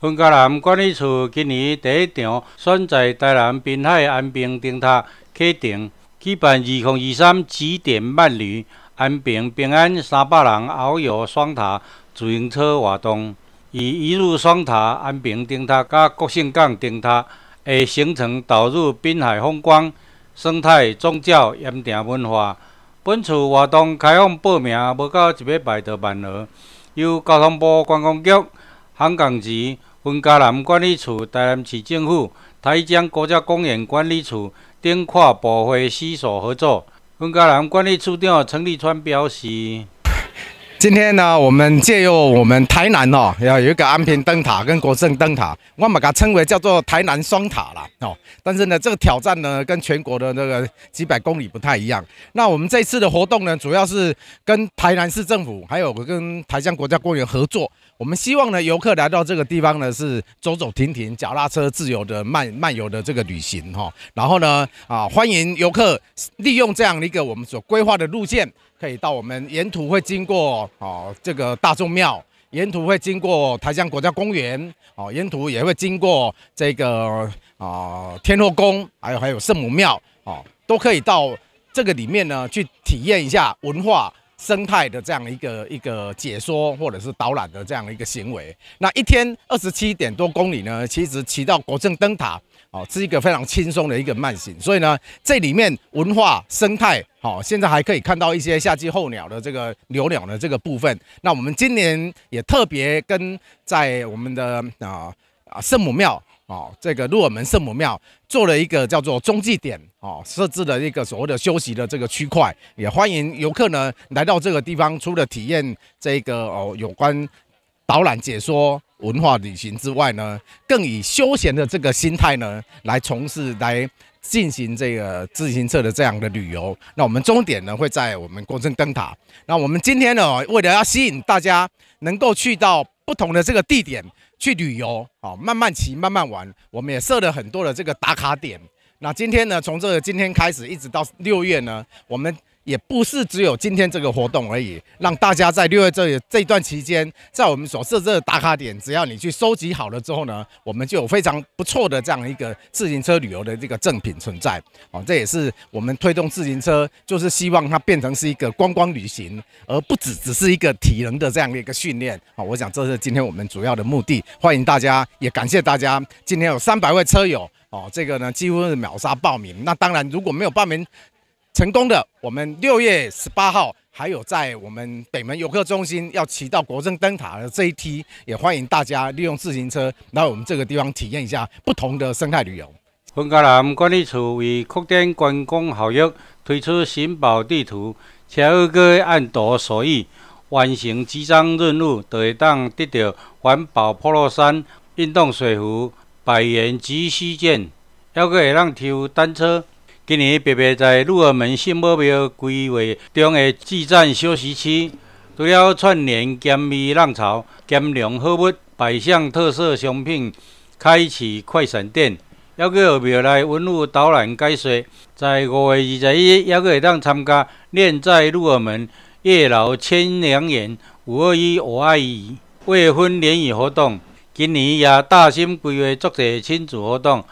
温家南管理处今年第一场选在台南滨海安平灯塔、启程，举办二零二三指点慢驴安平平安三百人遨游双塔自行车活动，以一入双塔、安平灯塔、甲国姓港灯塔，为行程导入滨海风光、生态、宗教、盐埕文化。本次活动开放报名，无到一礼拜就满额，由交通部观光局、航港局。分家南管理处、台南市政府、台江国家公园管理处等跨部会悉数合作。分家南管理处长陈立川表示。今天呢，我们借用我们台南哦，要有一个安平灯塔跟国胜灯塔，我们把它称为叫做台南双塔啦。哦。但是呢，这个挑战呢跟全国的那个几百公里不太一样。那我们这次的活动呢，主要是跟台南市政府还有跟台江国家公园合作。我们希望呢，游客来到这个地方呢，是走走停停、脚踏车自由的漫漫游的这个旅行哈。然后呢，啊，欢迎游客利用这样的一个我们所规划的路线，可以到我们沿途会经过。哦，这个大众庙沿途会经过台江国家公园，哦，沿途也会经过这个啊天后宫，还有还有圣母庙，哦，都可以到这个里面呢去体验一下文化生态的这样一个一个解说或者是导览的这样的一个行为。那一天二十七点多公里呢，其实骑到国政灯塔，哦，是一个非常轻松的一个慢行，所以呢，这里面文化生态。好，现在还可以看到一些夏季候鸟的这个留鸟的这个部分。那我们今年也特别跟在我们的啊啊圣母庙啊这个鹿耳门圣母庙做了一个叫做中继点哦，设置了一个所谓的休息的这个区块，也欢迎游客呢来到这个地方，除了体验这个哦有关导览解说、文化旅行之外呢，更以休闲的这个心态呢来从事来。进行这个自行车的这样的旅游，那我们终点呢会在我们国珍灯塔。那我们今天呢，为了要吸引大家能够去到不同的这个地点去旅游，好，慢慢骑，慢慢玩，我们也设了很多的这个打卡点。那今天呢，从这个今天开始，一直到六月呢，我们。也不是只有今天这个活动而已，让大家在六月这这段期间，在我们所设置的打卡点，只要你去收集好了之后呢，我们就有非常不错的这样一个自行车旅游的这个赠品存在哦。这也是我们推动自行车，就是希望它变成是一个观光旅行，而不只只是一个体能的这样的一个训练啊。我想这是今天我们主要的目的，欢迎大家，也感谢大家，今天有三百位车友哦，这个呢几乎是秒杀报名。那当然，如果没有报名，成功的，我们六月十八号，还有在我们北门游客中心要骑到国政灯塔的这一梯，也欢迎大家利用自行车来我们这个地方体验一下不同的生态旅游。丰嘉南管理处为扩展观光效益，推出寻宝地图，只要按图所骥完成几张任务，就会当得到环保破 o 山运动水壶、百元及需件，还个会当抽单车。今年特别在鹿耳门新目标规划中的祭站休息区，除了串联兼味浪潮、兼容好物、百项特色商品、开启快闪店，还佫有庙内文物导览解说。在五月二十一，还佫会当参加恋在鹿耳门、叶老千两元、五二一我爱你未婚联谊活动。今年也大型规划作者亲子活动。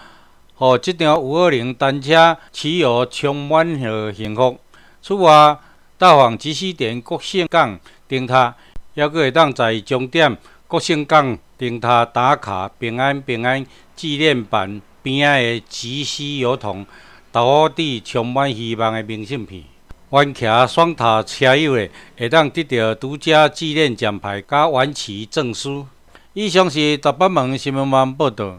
和这辆五二零单车骑游充满的幸福。此外，到访吉士连国信港灯塔，还阁会当在终点国信港灯塔打卡。平安平安纪念版边仔的骑游同投递充满希望的明信片。弯骑双塔车友的会当得到独家纪念奖牌佮完骑证书。以上是十八门新闻网报道。